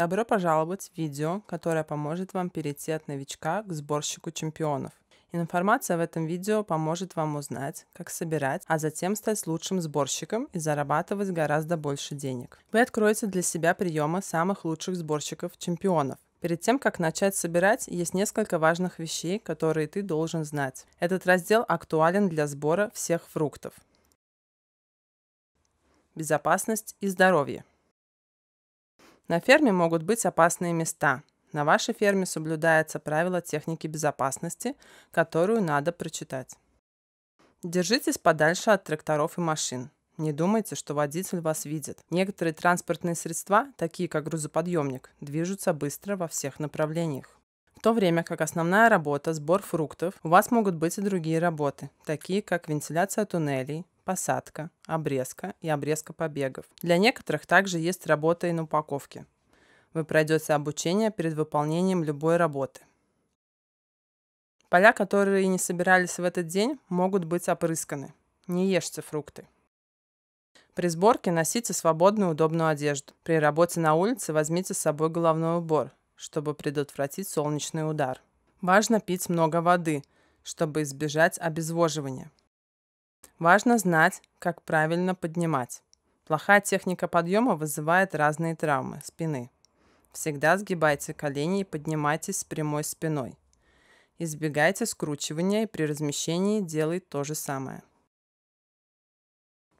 Добро пожаловать в видео, которое поможет вам перейти от новичка к сборщику чемпионов. Информация в этом видео поможет вам узнать, как собирать, а затем стать лучшим сборщиком и зарабатывать гораздо больше денег. Вы откроете для себя приемы самых лучших сборщиков чемпионов. Перед тем, как начать собирать, есть несколько важных вещей, которые ты должен знать. Этот раздел актуален для сбора всех фруктов. Безопасность и здоровье. На ферме могут быть опасные места. На вашей ферме соблюдается правило техники безопасности, которую надо прочитать. Держитесь подальше от тракторов и машин. Не думайте, что водитель вас видит. Некоторые транспортные средства, такие как грузоподъемник, движутся быстро во всех направлениях. В то время как основная работа – сбор фруктов, у вас могут быть и другие работы, такие как вентиляция туннелей, посадка, обрезка и обрезка побегов. Для некоторых также есть работа и на упаковке. Вы пройдете обучение перед выполнением любой работы. Поля, которые не собирались в этот день, могут быть опрысканы. Не ешьте фрукты. При сборке носите свободную удобную одежду. При работе на улице возьмите с собой головной убор, чтобы предотвратить солнечный удар. Важно пить много воды, чтобы избежать обезвоживания. Важно знать, как правильно поднимать. Плохая техника подъема вызывает разные травмы спины. Всегда сгибайте колени и поднимайтесь с прямой спиной. Избегайте скручивания и при размещении делай то же самое.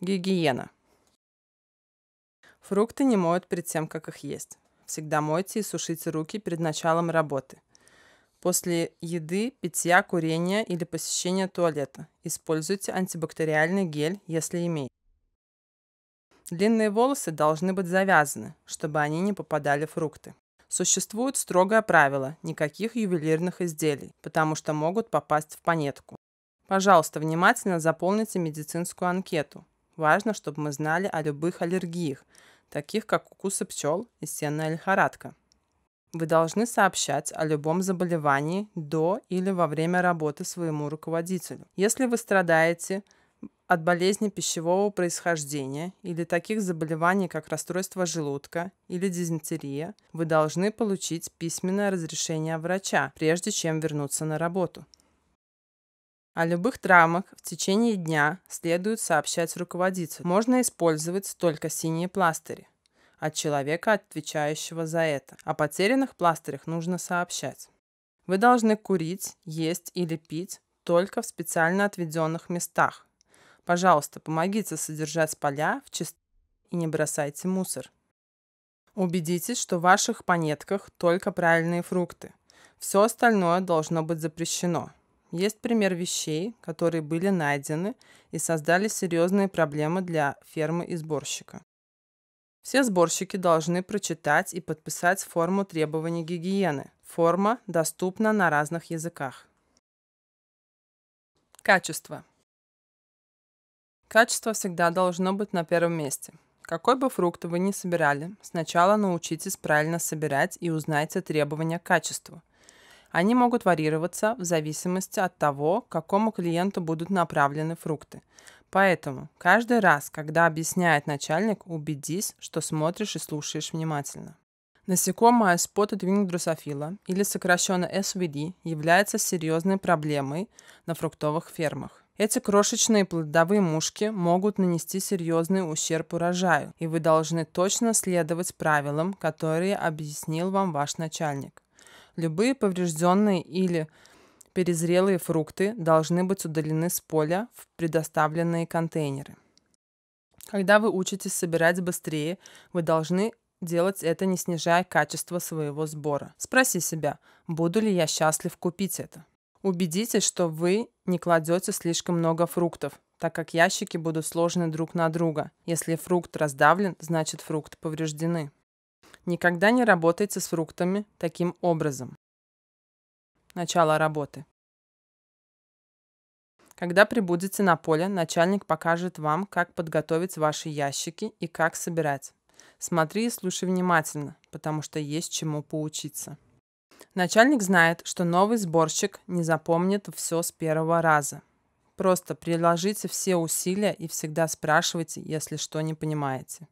Гигиена. Фрукты не моют перед тем, как их есть. Всегда мойте и сушите руки перед началом работы после еды, питья, курения или посещения туалета. Используйте антибактериальный гель, если имеете. Длинные волосы должны быть завязаны, чтобы они не попадали в фрукты. Существует строгое правило – никаких ювелирных изделий, потому что могут попасть в понетку. Пожалуйста, внимательно заполните медицинскую анкету. Важно, чтобы мы знали о любых аллергиях, таких как укусы пчел и сенная лихорадка. Вы должны сообщать о любом заболевании до или во время работы своему руководителю. Если вы страдаете от болезни пищевого происхождения или таких заболеваний, как расстройство желудка или дизентерия, вы должны получить письменное разрешение врача, прежде чем вернуться на работу. О любых травмах в течение дня следует сообщать руководителю. Можно использовать только синие пластыри от человека, отвечающего за это. О потерянных пластырях нужно сообщать. Вы должны курить, есть или пить только в специально отведенных местах. Пожалуйста, помогите содержать поля в чистоте и не бросайте мусор. Убедитесь, что в ваших монетках только правильные фрукты. Все остальное должно быть запрещено. Есть пример вещей, которые были найдены и создали серьезные проблемы для фермы и сборщика. Все сборщики должны прочитать и подписать форму требований гигиены. Форма доступна на разных языках. Качество. Качество всегда должно быть на первом месте. Какой бы фрукт вы ни собирали, сначала научитесь правильно собирать и узнайте требования к качеству. Они могут варьироваться в зависимости от того, к какому клиенту будут направлены фрукты. Поэтому каждый раз, когда объясняет начальник, убедись, что смотришь и слушаешь внимательно. Насекомая спота двингдрусофила, или сокращенно SVD, является серьезной проблемой на фруктовых фермах. Эти крошечные плодовые мушки могут нанести серьезный ущерб урожаю, и вы должны точно следовать правилам, которые объяснил вам ваш начальник. Любые поврежденные или Перезрелые фрукты должны быть удалены с поля в предоставленные контейнеры. Когда вы учитесь собирать быстрее, вы должны делать это, не снижая качество своего сбора. Спроси себя, буду ли я счастлив купить это. Убедитесь, что вы не кладете слишком много фруктов, так как ящики будут сложены друг на друга. Если фрукт раздавлен, значит фрукт повреждены. Никогда не работайте с фруктами таким образом начала работы. Когда прибудете на поле, начальник покажет вам, как подготовить ваши ящики и как собирать. Смотри и слушай внимательно, потому что есть чему поучиться. Начальник знает, что новый сборщик не запомнит все с первого раза. Просто приложите все усилия и всегда спрашивайте, если что не понимаете.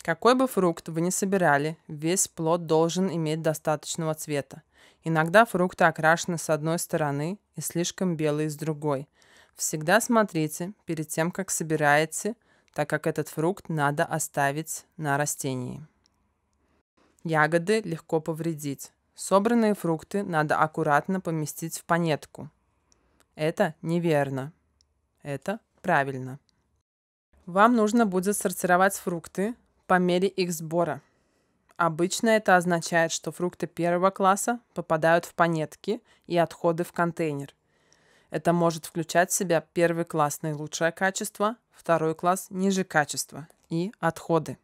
Какой бы фрукт вы ни собирали, весь плод должен иметь достаточного цвета – Иногда фрукты окрашены с одной стороны и слишком белые с другой. Всегда смотрите перед тем, как собираете, так как этот фрукт надо оставить на растении. Ягоды легко повредить. Собранные фрукты надо аккуратно поместить в понетку. Это неверно. Это правильно. Вам нужно будет сортировать фрукты по мере их сбора – Обычно это означает, что фрукты первого класса попадают в панетки и отходы в контейнер. Это может включать в себя первый класс наилучшее качество, второй класс ниже качества и отходы.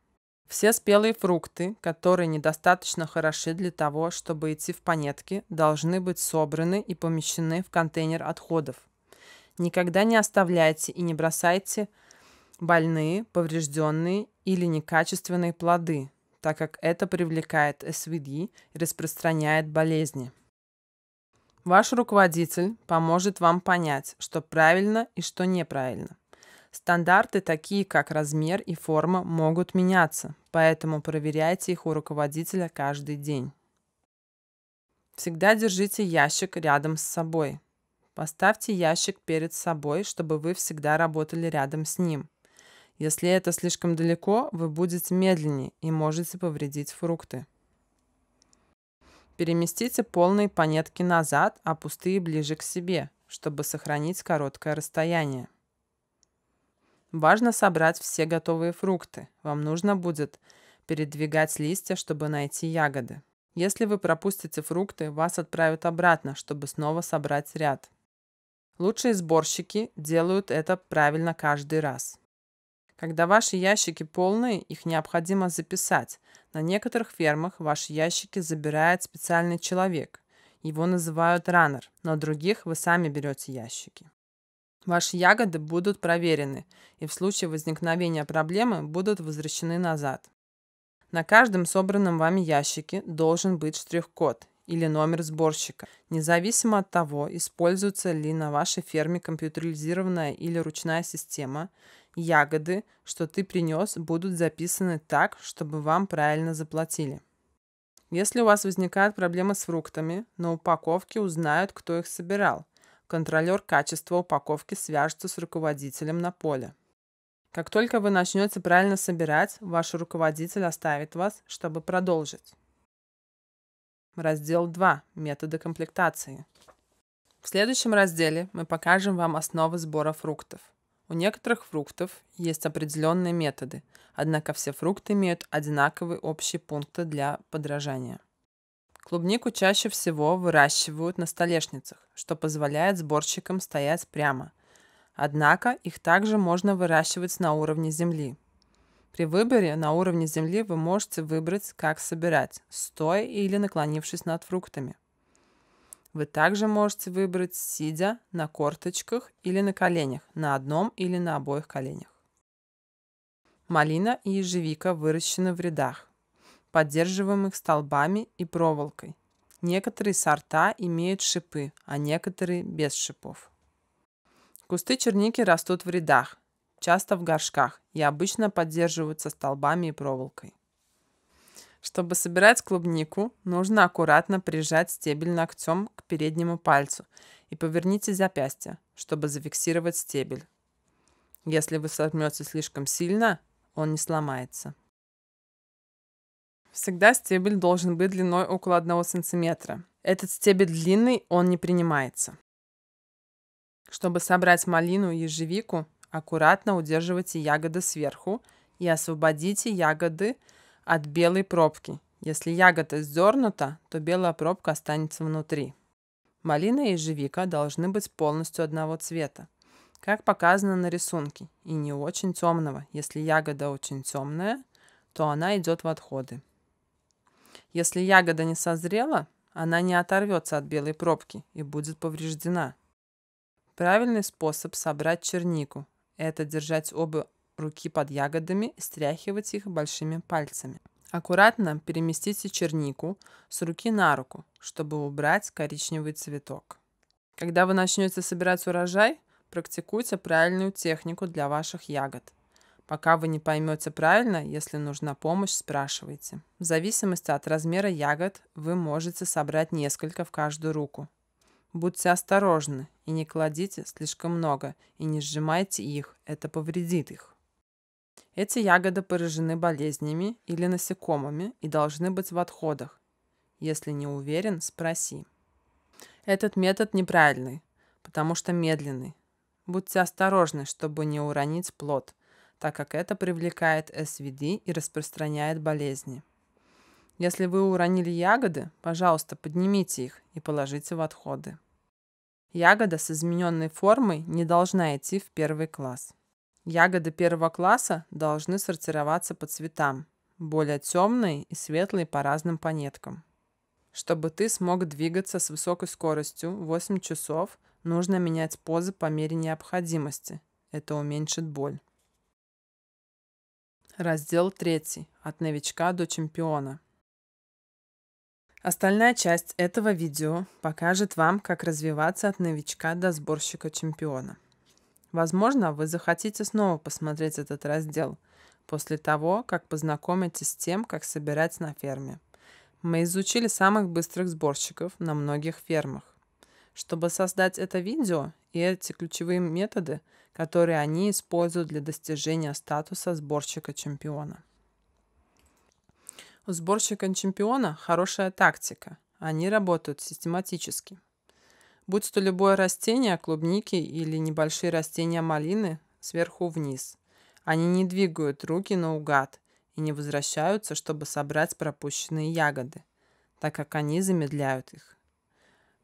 Все спелые фрукты, которые недостаточно хороши для того, чтобы идти в панетки, должны быть собраны и помещены в контейнер отходов. Никогда не оставляйте и не бросайте больные, поврежденные или некачественные плоды, так как это привлекает СВД и распространяет болезни. Ваш руководитель поможет вам понять, что правильно и что неправильно. Стандарты, такие как размер и форма, могут меняться, поэтому проверяйте их у руководителя каждый день. Всегда держите ящик рядом с собой. Поставьте ящик перед собой, чтобы вы всегда работали рядом с ним – если это слишком далеко, вы будете медленнее и можете повредить фрукты. Переместите полные понетки назад, а пустые ближе к себе, чтобы сохранить короткое расстояние. Важно собрать все готовые фрукты. Вам нужно будет передвигать листья, чтобы найти ягоды. Если вы пропустите фрукты, вас отправят обратно, чтобы снова собрать ряд. Лучшие сборщики делают это правильно каждый раз. Когда ваши ящики полные, их необходимо записать. На некоторых фермах ваши ящики забирает специальный человек. Его называют раннер. но других вы сами берете ящики. Ваши ягоды будут проверены и в случае возникновения проблемы будут возвращены назад. На каждом собранном вами ящике должен быть штрих-код или номер сборщика, независимо от того, используется ли на вашей ферме компьютеризированная или ручная система, ягоды, что ты принес, будут записаны так, чтобы вам правильно заплатили. Если у вас возникают проблемы с фруктами, на упаковке узнают, кто их собирал. Контролер качества упаковки свяжется с руководителем на поле. Как только вы начнете правильно собирать, ваш руководитель оставит вас, чтобы продолжить. Раздел 2. Методы комплектации. В следующем разделе мы покажем вам основы сбора фруктов. У некоторых фруктов есть определенные методы, однако все фрукты имеют одинаковые общие пункты для подражания. Клубнику чаще всего выращивают на столешницах, что позволяет сборщикам стоять прямо. Однако их также можно выращивать на уровне земли, при выборе на уровне земли вы можете выбрать, как собирать, стоя или наклонившись над фруктами. Вы также можете выбрать, сидя на корточках или на коленях, на одном или на обоих коленях. Малина и ежевика выращены в рядах, поддерживаемых столбами и проволокой. Некоторые сорта имеют шипы, а некоторые без шипов. Кусты черники растут в рядах, часто в горшках и обычно поддерживаются столбами и проволокой. Чтобы собирать клубнику, нужно аккуратно прижать стебель ногтем к переднему пальцу и поверните запястье, чтобы зафиксировать стебель. Если вы сожмете слишком сильно, он не сломается. Всегда стебель должен быть длиной около 1 см. Этот стебель длинный, он не принимается. Чтобы собрать малину и ежевику, Аккуратно удерживайте ягоды сверху и освободите ягоды от белой пробки. Если ягода сдернута, то белая пробка останется внутри. Малина и ежевика должны быть полностью одного цвета, как показано на рисунке, и не очень темного. Если ягода очень темная, то она идет в отходы. Если ягода не созрела, она не оторвется от белой пробки и будет повреждена. Правильный способ собрать чернику это держать обе руки под ягодами, стряхивать их большими пальцами. Аккуратно переместите чернику с руки на руку, чтобы убрать коричневый цветок. Когда вы начнете собирать урожай, практикуйте правильную технику для ваших ягод. Пока вы не поймете правильно, если нужна помощь, спрашивайте. В зависимости от размера ягод вы можете собрать несколько в каждую руку. Будьте осторожны и не кладите слишком много, и не сжимайте их, это повредит их. Эти ягоды поражены болезнями или насекомыми и должны быть в отходах. Если не уверен, спроси. Этот метод неправильный, потому что медленный. Будьте осторожны, чтобы не уронить плод, так как это привлекает СВД и распространяет болезни. Если вы уронили ягоды, пожалуйста, поднимите их и положите в отходы. Ягода с измененной формой не должна идти в первый класс. Ягоды первого класса должны сортироваться по цветам, более темные и светлые по разным понеткам. Чтобы ты смог двигаться с высокой скоростью 8 часов, нужно менять позы по мере необходимости. Это уменьшит боль. Раздел 3. От новичка до чемпиона. Остальная часть этого видео покажет вам, как развиваться от новичка до сборщика чемпиона. Возможно, вы захотите снова посмотреть этот раздел после того, как познакомитесь с тем, как собирать на ферме. Мы изучили самых быстрых сборщиков на многих фермах. Чтобы создать это видео и эти ключевые методы, которые они используют для достижения статуса сборщика чемпиона – у сборщика чемпиона хорошая тактика. Они работают систематически. Будь то любое растение клубники или небольшие растения малины сверху вниз. Они не двигают руки наугад и не возвращаются, чтобы собрать пропущенные ягоды, так как они замедляют их.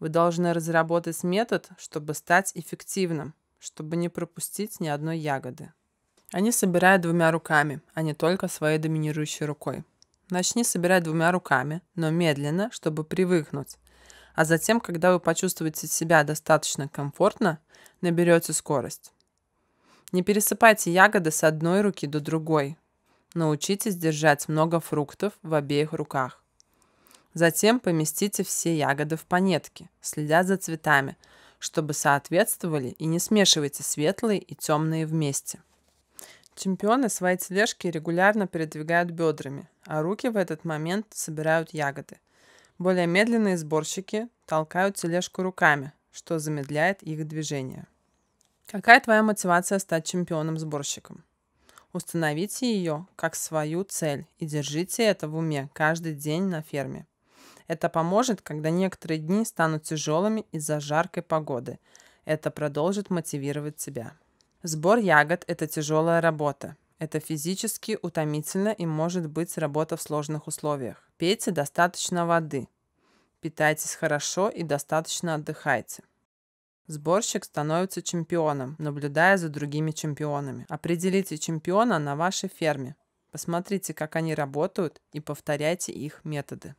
Вы должны разработать метод, чтобы стать эффективным, чтобы не пропустить ни одной ягоды. Они собирают двумя руками, а не только своей доминирующей рукой. Начни собирать двумя руками, но медленно, чтобы привыкнуть. А затем, когда вы почувствуете себя достаточно комфортно, наберете скорость. Не пересыпайте ягоды с одной руки до другой. Научитесь держать много фруктов в обеих руках. Затем поместите все ягоды в панетки, следя за цветами, чтобы соответствовали и не смешивайте светлые и темные вместе. Чемпионы свои тележки регулярно передвигают бедрами, а руки в этот момент собирают ягоды. Более медленные сборщики толкают тележку руками, что замедляет их движение. Какая твоя мотивация стать чемпионом-сборщиком? Установите ее как свою цель и держите это в уме каждый день на ферме. Это поможет, когда некоторые дни станут тяжелыми из-за жаркой погоды. Это продолжит мотивировать тебя. Сбор ягод – это тяжелая работа. Это физически утомительно и может быть работа в сложных условиях. Пейте достаточно воды. Питайтесь хорошо и достаточно отдыхайте. Сборщик становится чемпионом, наблюдая за другими чемпионами. Определите чемпиона на вашей ферме. Посмотрите, как они работают и повторяйте их методы.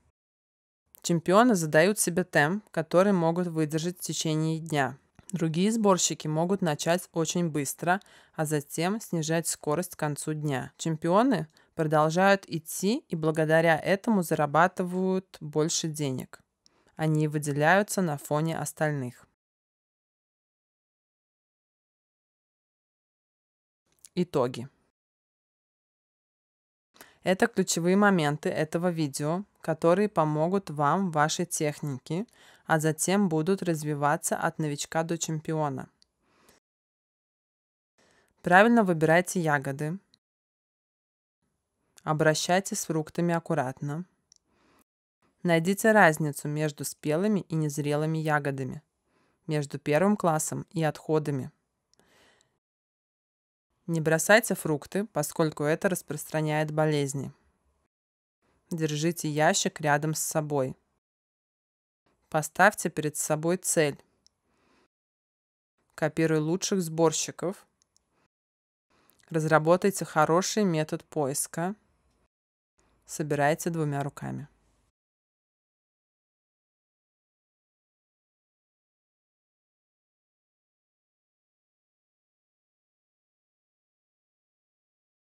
Чемпионы задают себе темп, который могут выдержать в течение дня. Другие сборщики могут начать очень быстро, а затем снижать скорость к концу дня. Чемпионы продолжают идти и благодаря этому зарабатывают больше денег. Они выделяются на фоне остальных. Итоги. Это ключевые моменты этого видео, которые помогут вам в вашей технике, а затем будут развиваться от новичка до чемпиона. Правильно выбирайте ягоды. Обращайтесь с фруктами аккуратно. Найдите разницу между спелыми и незрелыми ягодами, между первым классом и отходами – не бросайте фрукты, поскольку это распространяет болезни. Держите ящик рядом с собой. Поставьте перед собой цель. Копируй лучших сборщиков. Разработайте хороший метод поиска. Собирайте двумя руками.